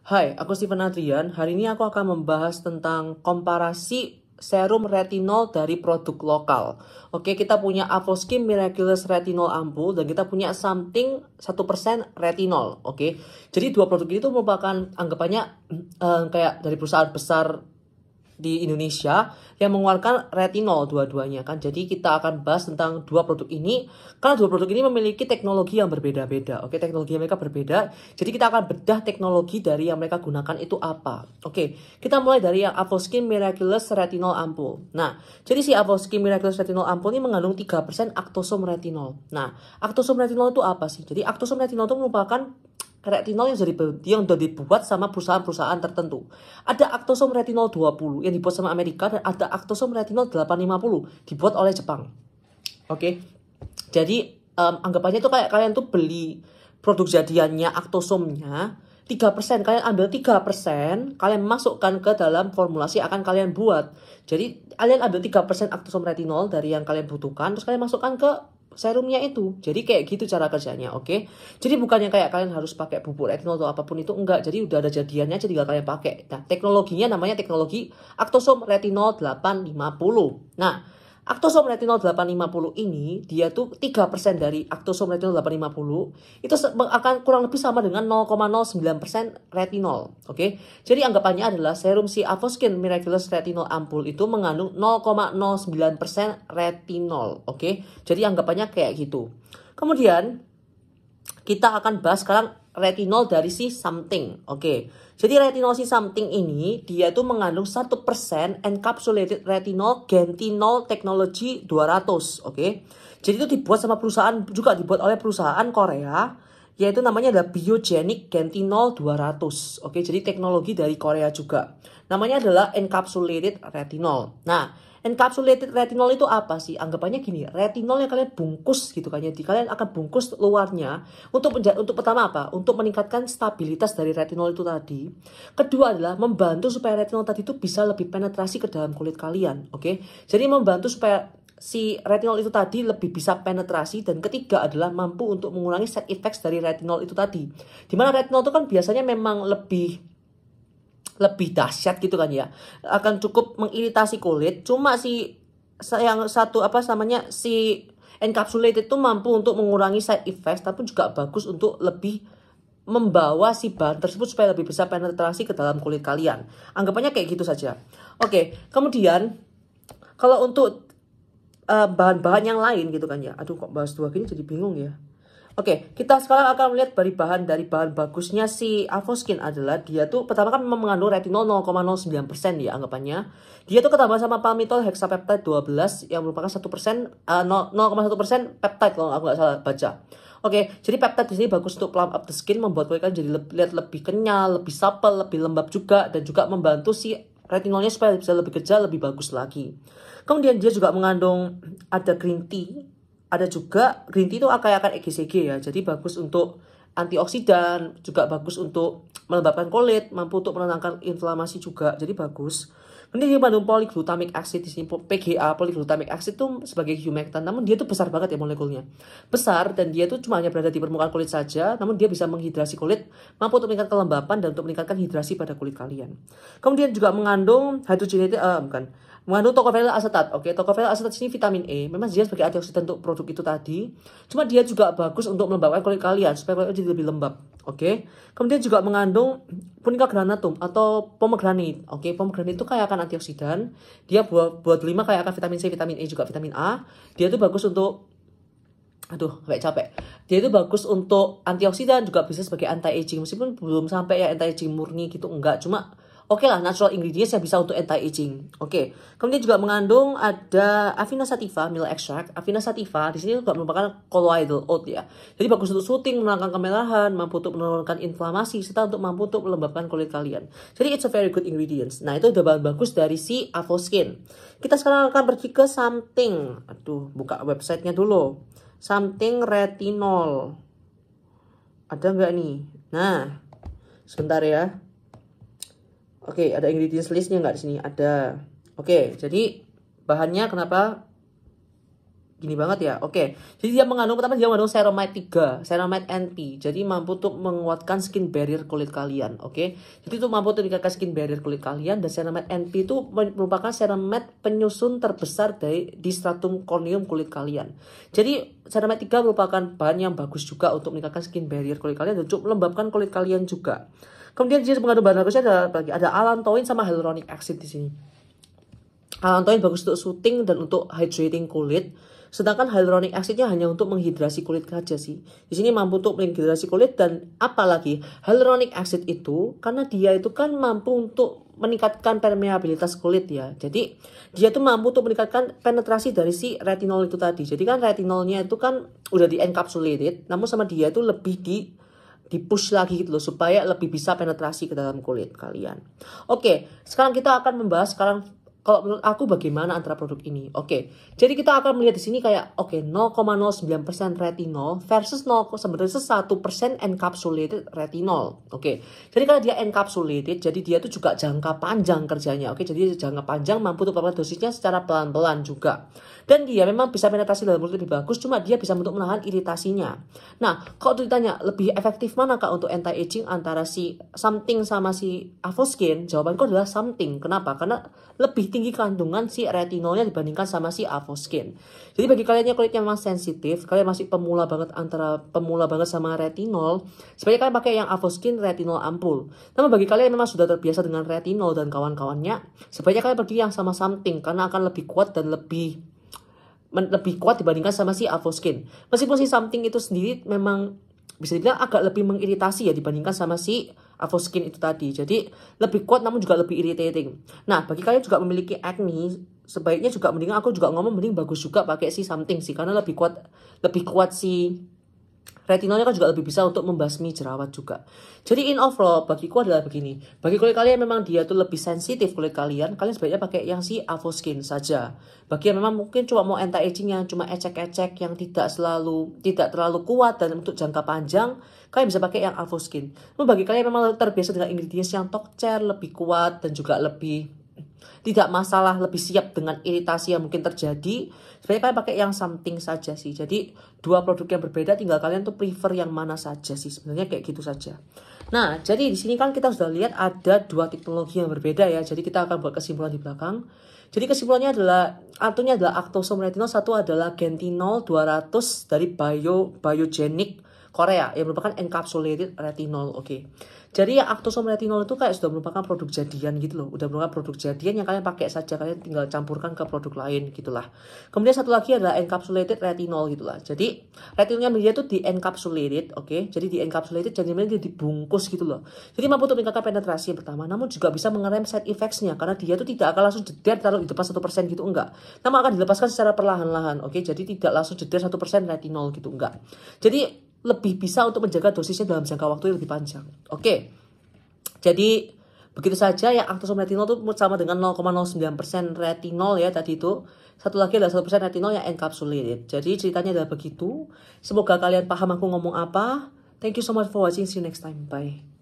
Hai, aku Steven Adrian. Hari ini aku akan membahas tentang komparasi serum retinol dari produk lokal. Oke, kita punya Avoskin Miraculous Retinol Ampul dan kita punya something 1% retinol. Oke, jadi dua produk ini tuh merupakan anggapannya eh, kayak dari perusahaan besar di Indonesia yang mengeluarkan retinol dua-duanya kan. Jadi kita akan bahas tentang dua produk ini karena dua produk ini memiliki teknologi yang berbeda-beda. Oke, teknologi mereka berbeda. Jadi kita akan bedah teknologi dari yang mereka gunakan itu apa. Oke, kita mulai dari yang Avoskin Miraculous Retinol Ampoule. Nah, jadi si Avoskin Miraculous Retinol Ampoule ini mengandung 3% aktosom retinol. Nah, aktosom retinol itu apa sih? Jadi aktosom retinol itu merupakan retinol yang sudah yang sudah dibuat sama perusahaan-perusahaan tertentu. Ada aktosom retinol 20 yang dibuat sama Amerika dan ada aktosom retinol 850 dibuat oleh Jepang. Oke. Okay? Jadi um, anggapannya itu kayak kalian tuh beli produk jadiannya aktosomnya 3% kalian ambil 3% kalian masukkan ke dalam formulasi akan kalian buat jadi kalian ambil 3% aktosom retinol dari yang kalian butuhkan terus kalian masukkan ke serumnya itu. Jadi kayak gitu cara kerjanya, oke? Okay? Jadi bukannya kayak kalian harus pakai bubuk retinol atau apapun itu enggak. Jadi udah ada jadiannya jadi gak kalian pakai. Nah, teknologinya namanya teknologi Actosom Retinol 850. Nah, Aktosom retinol 850 ini dia tuh 3% dari aktosom retinol 850 itu akan kurang lebih sama dengan 0,09% retinol. Oke. Okay? Jadi anggapannya adalah serum si Avoskin Miraculous Retinol Ampul itu mengandung 0,09% retinol. Oke. Okay? Jadi anggapannya kayak gitu. Kemudian kita akan bahas sekarang retinol dari si something. Oke. Okay. Jadi retinol si something ini dia itu mengandung satu persen encapsulated retinol gentinol technology 200. Oke. Okay. Jadi itu dibuat sama perusahaan juga dibuat oleh perusahaan Korea yaitu namanya adalah biogenic gentinol 200. Oke, okay. jadi teknologi dari Korea juga. Namanya adalah encapsulated retinol. Nah, Encapsulated retinol itu apa sih? Anggapannya gini, retinol yang kalian bungkus gitu kan. Jadi ya, kalian akan bungkus luarnya untuk untuk pertama apa? Untuk meningkatkan stabilitas dari retinol itu tadi. Kedua adalah membantu supaya retinol tadi itu bisa lebih penetrasi ke dalam kulit kalian, oke? Okay? Jadi membantu supaya si retinol itu tadi lebih bisa penetrasi dan ketiga adalah mampu untuk mengurangi side effects dari retinol itu tadi. Dimana retinol itu kan biasanya memang lebih lebih dahsyat gitu kan ya akan cukup mengiritasi kulit cuma si yang satu apa samanya si encapsulated itu mampu untuk mengurangi side effects tapi juga bagus untuk lebih membawa si bahan tersebut supaya lebih bisa penetrasi ke dalam kulit kalian anggapannya kayak gitu saja oke kemudian kalau untuk eh, bahan-bahan uh, yang lain gitu kan ya aduh kok bahas dua gini jadi bingung ya Oke, kita sekarang akan melihat dari bahan dari bahan bagusnya si Avoskin adalah dia tuh pertama kan memang mengandung retinol 0,09% ya anggapannya. Dia tuh ketambah sama palmitol hexapeptide 12 yang merupakan 1% uh, 0,1% peptide kalau aku nggak salah baca. Oke, jadi peptide di sini bagus untuk plump up the skin, membuat kulit kan jadi lebih, lihat lebih kenyal, lebih supple, lebih lembab juga, dan juga membantu si retinolnya supaya bisa lebih kerja, lebih bagus lagi. Kemudian dia juga mengandung ada green tea, ada juga green tea itu kaya akan EGCG ya jadi bagus untuk antioksidan juga bagus untuk melembabkan kulit mampu untuk menenangkan inflamasi juga jadi bagus kemudian dia mengandung polyglutamic acid di sini PGA polyglutamic acid itu sebagai humectant namun dia tuh besar banget ya molekulnya besar dan dia tuh cuma hanya berada di permukaan kulit saja namun dia bisa menghidrasi kulit mampu untuk meningkatkan kelembapan dan untuk meningkatkan hidrasi pada kulit kalian kemudian juga mengandung hydrogenated uh, eh, bukan mengandung tocopherol asetat, Oke, tocopherol asetat ini vitamin E. Memang dia sebagai antioksidan untuk produk itu tadi. Cuma dia juga bagus untuk melembabkan kulit kalian supaya kulit jadi lebih lembab. Oke. Kemudian juga mengandung punika granatum atau pomegranit. Oke, pomegranit itu kaya akan antioksidan. Dia buat buat lima kaya akan vitamin C, vitamin E juga vitamin A. Dia itu bagus untuk aduh capek capek dia itu bagus untuk antioksidan juga bisa sebagai anti aging meskipun belum sampai ya anti aging murni gitu enggak cuma Oke okay lah, natural ingredients yang bisa untuk anti-aging. Oke. Okay. Kemudian juga mengandung ada Avena sativa milk extract. Avena sativa di sini juga merupakan colloidal oat ya. Jadi bagus untuk syuting, menangkan kemerahan, mampu untuk menurunkan inflamasi, serta untuk mampu untuk melembabkan kulit kalian. Jadi it's a very good ingredients. Nah itu udah bahan bagus dari si Avoskin. Kita sekarang akan pergi ke something. Aduh, buka websitenya dulu. Something retinol. Ada nggak nih? Nah, sebentar ya. Oke, okay, ada ingredients listnya nggak di sini? Ada. Oke, okay, jadi bahannya kenapa gini banget ya? Oke, okay. jadi dia mengandung pertama dia mengandung ceramide 3, ceramide NP. Jadi mampu untuk menguatkan skin barrier kulit kalian. Oke, jadi itu mampu untuk meningkatkan skin barrier kulit kalian dan ceramide NP itu merupakan ceramide penyusun terbesar dari di stratum corneum kulit kalian. Jadi ceramide 3 merupakan bahan yang bagus juga untuk meningkatkan skin barrier kulit kalian dan untuk melembabkan kulit kalian juga. Kemudian jenis pengaruh bahan bagusnya ada bagi ada alantoin sama hyaluronic acid di sini. Alantoin bagus untuk syuting dan untuk hydrating kulit. Sedangkan hyaluronic acidnya hanya untuk menghidrasi kulit saja sih. Di sini mampu untuk menghidrasi kulit dan apalagi hyaluronic acid itu karena dia itu kan mampu untuk meningkatkan permeabilitas kulit ya. Jadi dia tuh mampu untuk meningkatkan penetrasi dari si retinol itu tadi. Jadi kan retinolnya itu kan udah di encapsulated, namun sama dia itu lebih di dipush lagi gitu loh supaya lebih bisa penetrasi ke dalam kulit kalian. Oke, sekarang kita akan membahas sekarang kalau menurut aku bagaimana antara produk ini? Oke, okay. jadi kita akan melihat di sini kayak oke okay, 0,09% retinol versus 0 sebenarnya 1% encapsulated retinol. Oke. Okay. Jadi kalau dia encapsulated, jadi dia tuh juga jangka panjang kerjanya. Oke, okay? jadi jangka panjang mampu untuk melakukan dosisnya secara pelan-pelan juga. Dan dia memang bisa penetrasi dalam mulut lebih bagus, cuma dia bisa untuk menahan iritasinya. Nah, kalau ditanya lebih efektif mana kak untuk anti aging antara si something sama si Avoskin? Jawabanku adalah something. Kenapa? Karena lebih tinggi tinggi kandungan si retinolnya dibandingkan sama si avoskin. Jadi bagi kalian yang kulitnya memang sensitif, kalian masih pemula banget antara pemula banget sama retinol, sebaiknya kalian pakai yang avoskin retinol ampul. Namun bagi kalian yang memang sudah terbiasa dengan retinol dan kawan-kawannya, sebaiknya kalian pergi yang sama something karena akan lebih kuat dan lebih lebih kuat dibandingkan sama si avoskin. Meskipun si something itu sendiri memang bisa dibilang agak lebih mengiritasi ya dibandingkan sama si atau skin itu tadi. Jadi lebih kuat namun juga lebih irritating. Nah, bagi kalian juga memiliki acne, sebaiknya juga mending aku juga ngomong mending bagus juga pakai si something sih karena lebih kuat lebih kuat si retinolnya kan juga lebih bisa untuk membasmi jerawat juga. Jadi in overall bagiku adalah begini. Bagi kulit kalian memang dia tuh lebih sensitif kulit kalian, kalian sebaiknya pakai yang si Avoskin saja. Bagi yang memang mungkin cuma mau anti aging yang cuma ecek-ecek yang tidak selalu tidak terlalu kuat dan untuk jangka panjang, kalian bisa pakai yang Avoskin. Tapi bagi kalian memang terbiasa dengan ingredients yang tokcer, lebih kuat dan juga lebih tidak masalah lebih siap dengan iritasi yang mungkin terjadi sebenarnya kalian pakai yang something saja sih jadi dua produk yang berbeda tinggal kalian tuh prefer yang mana saja sih sebenarnya kayak gitu saja nah jadi di sini kan kita sudah lihat ada dua teknologi yang berbeda ya jadi kita akan buat kesimpulan di belakang jadi kesimpulannya adalah artinya adalah actosomretinol satu adalah gentinol 200 dari bio biogenic Korea yang merupakan encapsulated retinol. Oke. Okay. Jadi yang actosome retinol itu kayak sudah merupakan produk jadian gitu loh. Udah merupakan produk jadian yang kalian pakai saja kalian tinggal campurkan ke produk lain gitulah. Kemudian satu lagi adalah encapsulated retinol gitulah. Jadi retinolnya media itu di encapsulated, oke. Okay? Jadi di encapsulated jadi dia dibungkus gitu loh. Jadi mampu untuk meningkatkan penetrasi yang pertama, namun juga bisa mengerem side effects-nya karena dia itu tidak akan langsung jeder terlalu di depan satu persen gitu enggak. Namun akan dilepaskan secara perlahan-lahan, oke. Okay? Jadi tidak langsung jeder satu persen retinol gitu enggak. Jadi lebih bisa untuk menjaga dosisnya dalam jangka waktu yang lebih panjang. Oke. Jadi begitu saja ya aktosom retinol itu sama dengan 0,09% retinol ya tadi itu. Satu lagi adalah 1% retinol yang encapsulated. Jadi ceritanya adalah begitu. Semoga kalian paham aku ngomong apa. Thank you so much for watching. See you next time. Bye.